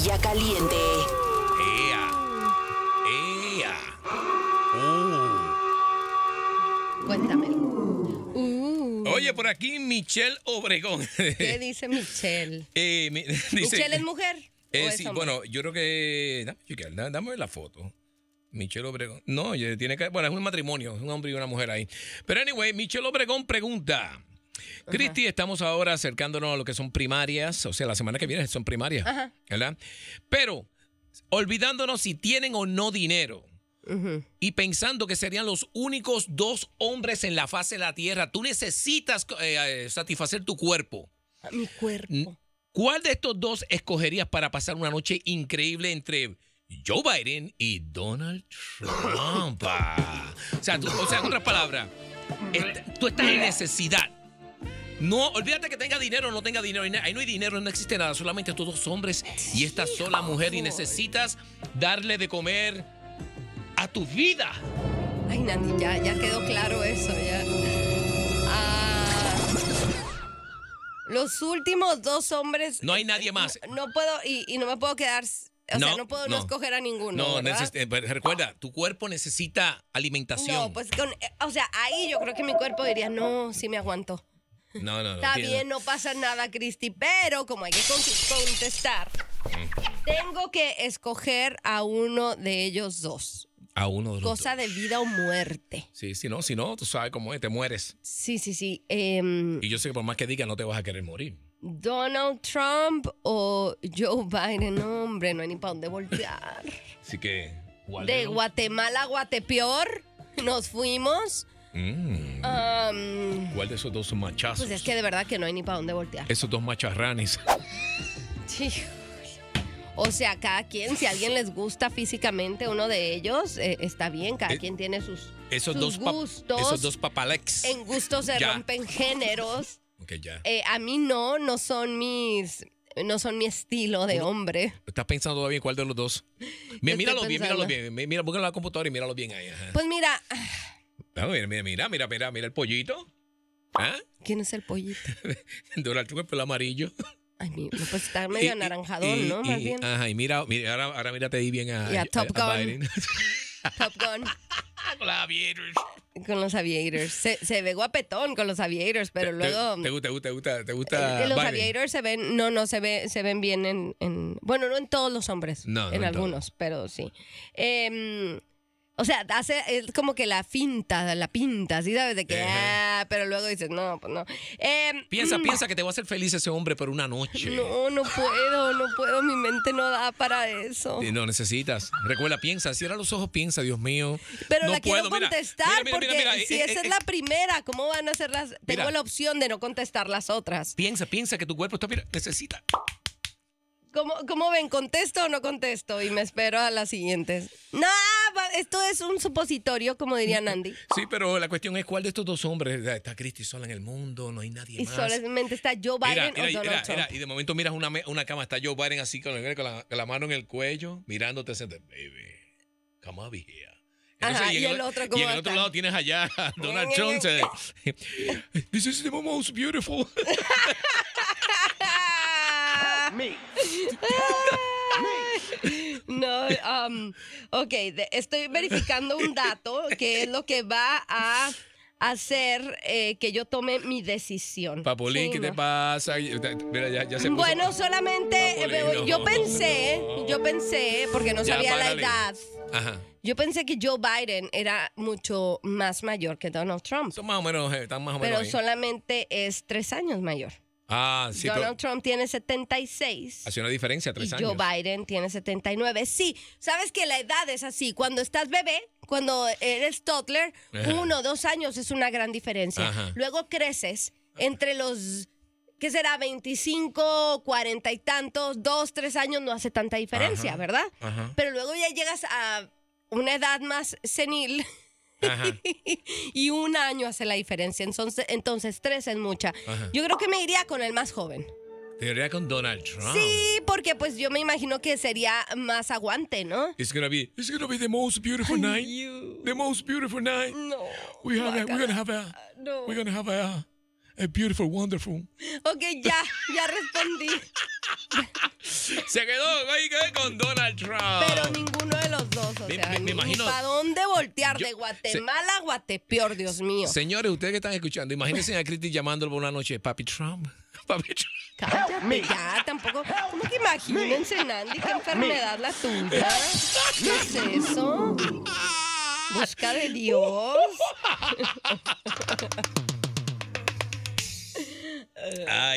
ya caliente. ¡Ea! ¡Ea! Uh. Uh. Oye, por aquí Michelle Obregón. ¿Qué dice Michelle? Eh, ¿Michelle es mujer? Eh, bueno, yo creo que. Dame, la foto. Michelle Obregón. No, tiene que. Bueno, es un matrimonio, un hombre y una mujer ahí. Pero anyway, Michelle Obregón pregunta. Cristi, estamos ahora acercándonos a lo que son primarias, o sea, la semana que viene son primarias, ¿verdad? Pero olvidándonos si tienen o no dinero. Y pensando que serían los únicos dos hombres en la fase de la Tierra, tú necesitas eh, eh, satisfacer tu cuerpo. Ah, mi cuerpo. ¿Cuál de estos dos escogerías para pasar una noche increíble entre Joe Biden y Donald Trump? o, sea, en otras palabras, tú estás en necesidad no, olvídate que tenga dinero o no tenga dinero. Ahí no hay dinero, no existe nada. Solamente estos dos hombres y esta sola mujer. Y necesitas darle de comer a tu vida. Ay, Nandi, ya, ya quedó claro eso. Ya. Ah. los últimos dos hombres. No hay nadie eh, más. No, puedo, y, no me puedo quedar o no, sea, no puedo no, escoger a ninguno. No, eh, pues, recuerda, tu cuerpo necesita alimentación. No, pues con, eh, o sea, ahí yo creo que mi cuerpo diría, no, sí me aguanto. No, no, no. Está bien, no pasa nada, Cristi, pero como hay que contestar, tengo que escoger a uno de ellos dos. A uno de los Cosa de vida o muerte. Sí, si no, si no, tú sabes cómo es, te mueres. Sí, sí, sí. Em, y yo sé que por más que diga, no te vas a querer morir. Donald Trump o Joe Biden, hombre, no hay ni para dónde voltear. Así que. De Guatemala a Guatepeor nos fuimos Mm. ¿Cuál de esos dos machazos? Pues es que de verdad que no hay ni para dónde voltear. Esos dos macharranes. O sea, cada quien, si a alguien les gusta físicamente uno de ellos, eh, está bien, cada eh, quien tiene sus, esos dos gustos. Esos dos papalex. En gustos se rompen géneros. ya. Eh, a mí no, no son mis, no son mi estilo de hombre. ¿Estás pensando todavía cuál de los dos? Míralo bien, míralo bien. Mira, búscalo en la computadora y míralo bien ahí. Pues mira, mira, mira, mira, mira, mira el pollito. ¿Ah? ¿Quién es el pollito? Donald Trump, el amarillo. Ay, mira pues está medio anaranjado, ¿no? Más bien. Ajá, y mira, mira ahora, mira, te di bien a, a, Top, Gun. Top Gun. Con los aviators. Con los aviators. Se, se ve guapetón con los aviators, pero te, luego. Te, gusta, te gusta, te gusta. Eh, eh, los aviators se ven, no, no, se, ve, se ven bien en, Bueno, no en todos los hombres. No, En, algunos, pero sí. Eh, o sea, hace, es como que la finta, la pinta, ¿sí sabes? De que, ah, pero luego dices, no, pues no. Em, piensa, mm. piensa que te va a hacer feliz ese hombre por una noche. No, no puedo, no puedo, mi mente no da para eso. No necesitas. Recuerda, piensa, cierra los ojos, piensa, Dios mío. Pero no la puedo. quiero contestar porque si eh, esa eh, es eh. la primera, ¿cómo van a ser las? Tengo la opción de no contestar las otras. Piensa, piensa que tu cuerpo está, necesita. ¿Cómo, ¿Cómo ven? ¿Contesto o no contesto? Y me espero a las siguientes. ¡No! esto es un supositorio, como diría Nandi Sí, pero la cuestión es cuál de estos dos hombres está Cristi sola en el mundo, no hay nadie más. Y solamente está Joe Biden o Donald Trump. y de momento miras una, una cama, está Joe Biden así con, el, con, la, mano en el cuello, mirándote, así, baby, come vieja y, en el, otro, lado tienes allá Donald Trump. This is the most beautiful. Um, ok, estoy verificando un dato que es lo que va a hacer eh, que yo tome mi decisión. Papulín, ¿qué te pasa? Bueno, solamente eh, yo pensé, yo pensé, porque no sabía la edad. Yo pensé que Joe Biden era mucho más mayor que Donald Trump. Son más o eh, están más o Pero solamente es tres años mayor. Ah, Donald Trump tiene 76. Hace una diferencia, tres años. Joe Biden tiene 79. Sí, sabes que la edad es así. Cuando estás bebé, cuando eres toddler, uno o dos años es una gran diferencia. Luego creces entre los ¿qué será? 25, 40 y tantos, dos, tres años no hace tanta diferencia, ¿verdad? Pero luego ya llegas a una edad más senil y un año hace la diferencia. Entonces, entonces tres es mucha. Yo creo que me iría con el más joven. ¿Te iría con Donald Trump? Sí, porque pues yo me imagino que sería más aguante, ¿no? It's gonna be, it's gonna be the most beautiful night. The most beautiful night. No. We have we're gonna have a, no. we're gonna have a, a beautiful, wonderful. Ok, ya, ya respondí. Se quedó ahí con Donald Trump. Pero ninguno de los dos. O me, sea, imagino. ¿Para dónde voltear? de Guatemala a Guatepeor, Dios mío. Señores, ustedes que están escuchando, imagínense a Cristi llamándolo por una noche, Papi Trump. Papi Trump. Cállate, ya, tampoco. ¿Cómo que imagínense, Nandi, qué enfermedad la tuya? ¿Qué es eso? Busca de Dios.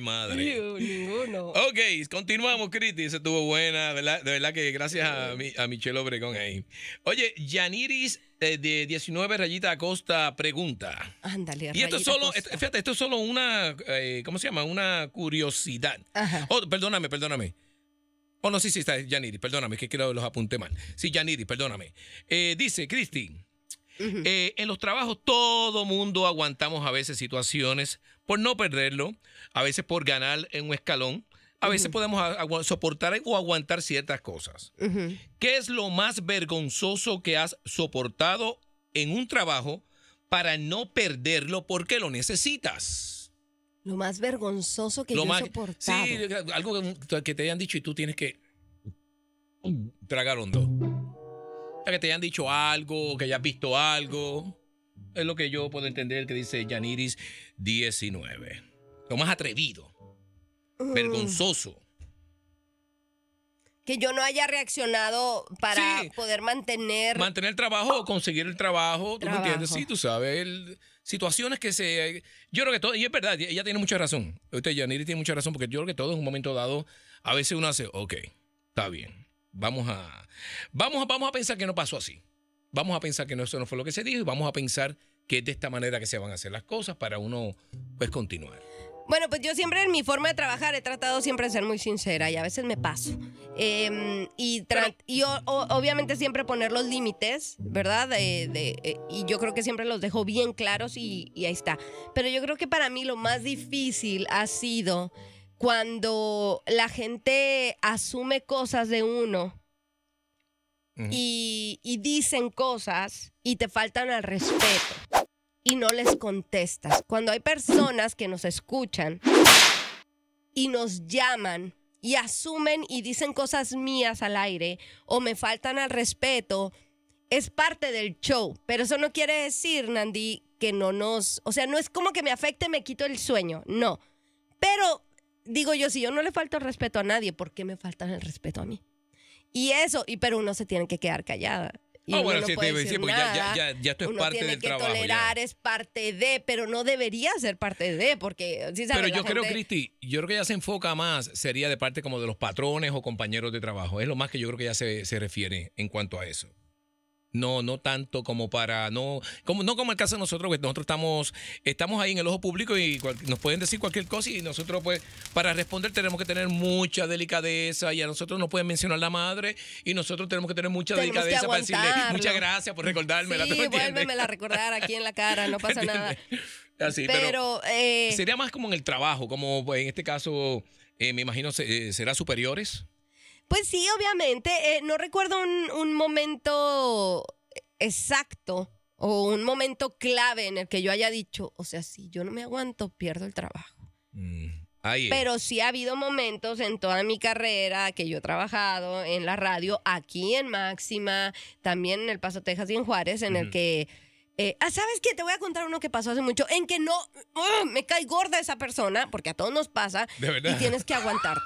madre. ninguno. Ok, continuamos, Cristi. se estuvo buena, De verdad que gracias a, a Michelle Obregón ahí. Oye, Yaniris eh, de 19 Rayita Acosta pregunta. Ándale, Y esto es solo, este, fíjate, esto es solo una, eh, ¿cómo se llama? Una curiosidad. Oh, perdóname, perdóname. Oh, no, sí, sí, está Yaniris, perdóname, que creo que los apunté mal. Sí, Yaniris, perdóname. Eh, dice, Cristi. Eh, en los trabajos todo mundo aguantamos a veces situaciones por no perderlo, a veces por ganar en un escalón, a veces podemos soportar o aguantar ciertas cosas. ¿Qué es lo más vergonzoso que has soportado en un trabajo para no perderlo porque lo necesitas? Lo más vergonzoso que yo he soportado. Sí, algo que te hayan dicho y tú tienes que mm, tragar hondo que te hayan dicho algo, que hayas visto algo. Es lo que yo puedo entender que dice Yaniris 19. Lo más atrevido, mm. vergonzoso. Que yo no haya reaccionado para poder mantener. Mantener el trabajo, conseguir el trabajo, tú me entiendes, sí, tú sabes. situaciones que se. Yo creo que todo. Y es verdad, ella tiene mucha razón. Usted, Yaniris, tiene mucha razón, porque yo creo que todo en un momento dado, a veces uno hace, ok, está bien Vamos a, vamos, vamos a pensar que no pasó así. Vamos a pensar que no, eso no fue lo que se dijo y vamos a pensar que es de esta manera que se van a hacer las cosas para uno pues continuar. Bueno, pues yo siempre en mi forma de trabajar he tratado siempre de ser muy sincera y a veces me paso. Em, y, obviamente siempre poner los límites, ¿verdad? Eh, y yo creo que siempre los dejo bien claros y, y ahí está. Pero yo creo que para mí lo más difícil ha sido cuando la gente asume cosas de uno y, dicen cosas y te faltan al respeto y no les contestas. Cuando hay personas que nos escuchan y nos llaman y asumen y dicen cosas mías al aire o me faltan al respeto, es parte del show. Pero eso no quiere decir, Nandi, que no nos... O sea, no es como que me afecte, me quito el sueño, no. Pero digo yo, si yo no le falta el respeto a nadie, ¿por qué me faltan el respeto a mí? Y eso, y pero uno se tiene que quedar callada. Y ah, bueno, sí, puede decir sí, pues Ya, ya, ya, esto es uno parte tiene del que trabajo, tolerar, es parte de, pero no debería ser parte de, porque Pero yo creo, Cristi, yo creo que ya se enfoca más, sería de parte como de los patrones o compañeros de trabajo. Es lo más que yo creo que ya se, se refiere en cuanto a eso. No, no tanto como para no como no como el caso de nosotros que nosotros estamos estamos ahí en el ojo público y nos pueden decir cualquier cosa y nosotros pues para responder tenemos que tener mucha delicadeza y a nosotros nos pueden mencionar la madre y nosotros tenemos que tener mucha delicadeza para decirle muchas gracias por recordármela. Sí, vuélvemela a recordar aquí en la cara, no pasa nada. Así, pero, eh, sería más como en el trabajo, como en este caso eh, me imagino eh, será superiores. Pues sí, obviamente. Eh, no recuerdo un, momento exacto o un momento clave en el que yo haya dicho, o sea, si yo no me aguanto, pierdo el trabajo. Mm, eh. Pero sí ha habido momentos en toda mi carrera que yo he trabajado en la radio, aquí en Máxima, también en El Paso, Texas y en Juárez, en el que... Eh, ah, ¿sabes qué? Te voy a contar uno que pasó hace mucho, en que no, ¡ah! me cae gorda esa persona, porque a todos nos pasa, y tienes que aguantarte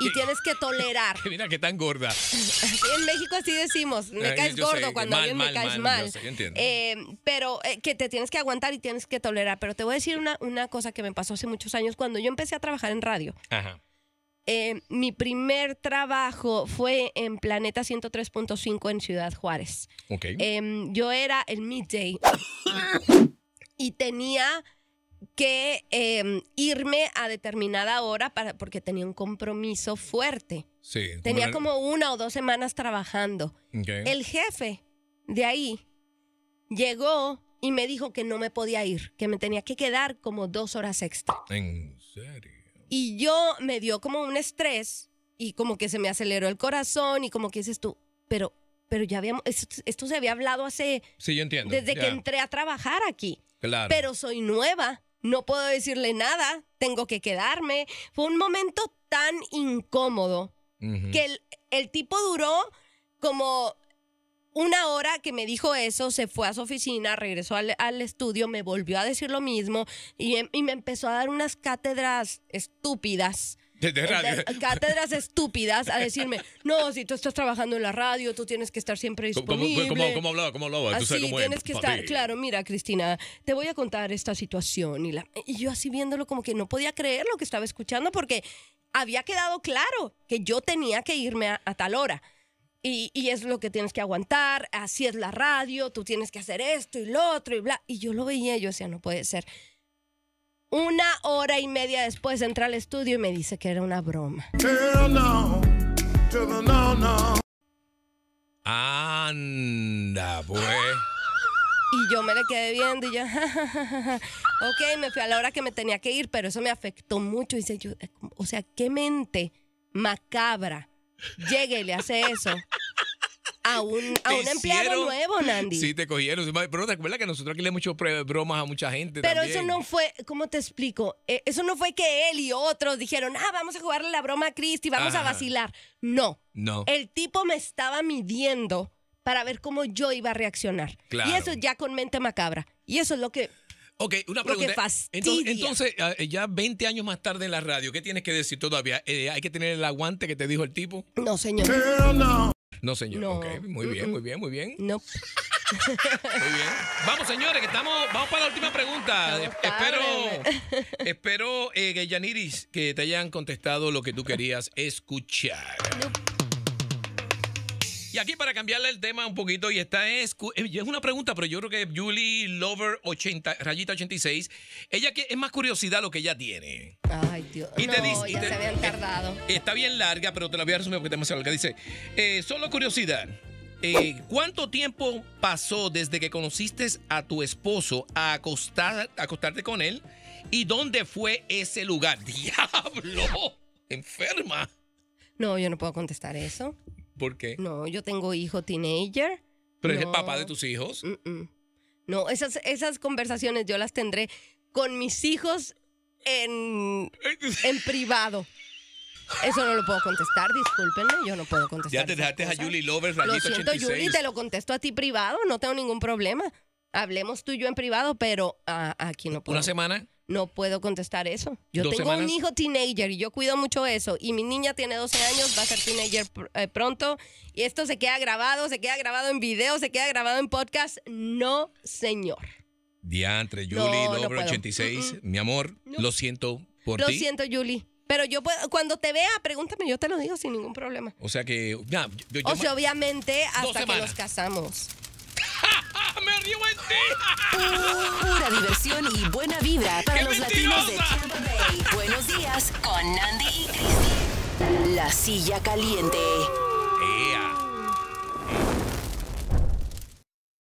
y tienes que tolerar. Mira qué tan gorda. En México así decimos, me caes gordo cuando alguien me caes mal. entiendo. Eh, pero eh, que te tienes que aguantar y tienes que tolerar. Pero te voy a decir una, una cosa que me pasó hace muchos años cuando yo empecé a trabajar en radio. Eh, mi primer trabajo fue en Planeta 103.5 en Ciudad Juárez. Em, yo era el midday y tenía que em, irme a determinada hora para, porque tenía un compromiso fuerte. Tenía como una o dos semanas trabajando. El jefe de ahí llegó y me dijo que no me podía ir, que me tenía que quedar como dos horas extra. ¿En serio? Y yo me dio como un estrés y como que se me aceleró el corazón y como que dices tú, pero, pero ya habíamos, esto, se había hablado hace... Sí, yo entiendo. Desde que entré a trabajar aquí. Claro. Pero soy nueva no puedo decirle nada, tengo que quedarme. Fue un momento tan incómodo que el, tipo duró como una hora que me dijo eso, se fue a su oficina, regresó al, estudio, me volvió a decir lo mismo y, em, me empezó a dar unas cátedras estúpidas Cátedras estúpidas a decirme, no, si tú estás trabajando en la radio, tú tienes que estar siempre disponible. ¿Cómo, hablaba? ¿Cómo hablaba? Así, ¿tú sabes cómo tienes que estar, claro, mira, Cristina, te voy a contar esta situación. Y, la, y yo así viéndolo como que no podía creer lo que estaba escuchando porque había quedado claro que yo tenía que irme a, tal hora. Y, y, es lo que tienes que aguantar, así es la radio, tú tienes que hacer esto y lo otro y bla. Y yo lo veía, yo decía, no puede ser. Una hora y media después entra al estudio y me dice que era una broma. Anda, pues. Y yo me le quedé viendo y yo, ok, me fui a la hora que me tenía que ir, pero eso me afectó mucho. Dice o sea, qué mente macabra. Llegue y le hace eso a un, empleado nuevo, Nandi. Sí, te cogieron. Pero te acuerdas que nosotros aquí le hemos bromas a mucha gente. Pero eso no fue, ¿cómo te explico? Eh, eso no fue que él y otros dijeron, ah, vamos a jugarle la broma a Cristi, vamos a vacilar. No. No. El tipo me estaba midiendo para ver cómo yo iba a reaccionar. Claro. Y eso ya con mente macabra. Y eso es lo que Ok, una pregunta. Entonces, ah, eh, ya 20 años más tarde en la radio, ¿qué tienes que decir todavía? Eh, ¿Hay que tener el aguante que te dijo el tipo? No, señor. no. No, señor. muy bien, muy bien, muy bien. Muy bien. Vamos, señores, que estamos. Vamos para la última pregunta. espero espero eh, que Yaniris, que te hayan contestado lo que tú querías escuchar. Y aquí para cambiarle el tema un poquito, y esta es, eh, una pregunta, pero yo creo que Julie Lover 80, rayita 86, ella que es más curiosidad lo que ella tiene. Ay, Dios. Y y se habían eh, tardado. Está bien larga, pero te la voy a resumir porque es demasiado larga. Dice, eh, solo curiosidad. ¿Cuánto tiempo pasó desde que conociste a tu esposo a acostarte con él? ¿Y dónde fue ese lugar? ¡Diablo! ¡Enferma! No, yo no puedo contestar eso. ¿Por qué? No, yo tengo hijo teenager. ¿Pero es el papá de tus hijos? No, esas, esas conversaciones yo las tendré con mis hijos en, en privado. Eso no lo puedo contestar, discúlpenme, yo no puedo contestar. Ya te dejaste a Julie Lovers, Lo siento, Julie, te lo contesto a ti privado, no tengo ningún problema. Hablemos tú y yo en privado, pero ah, aquí no puedo. ¿Una semana? no puedo contestar eso. Yo tengo un hijo teenager y yo cuido mucho eso. Y mi niña tiene 12 años, va a ser teenager eh, pronto. Y esto se queda grabado, se queda grabado en video, se queda grabado en podcast. No, señor. Diantre, Julie, no, 86. Mi amor, lo siento por ti. Lo siento, Julie. Pero yo puedo, cuando te vea, pregúntame, yo te lo digo sin ningún problema. O sea que, o sea, obviamente hasta que nos casamos. ¡Me río en ti! Pura diversión y buena vibra para los latinos de Tampa Bay. Buenos días con Andy y Christy. La silla caliente.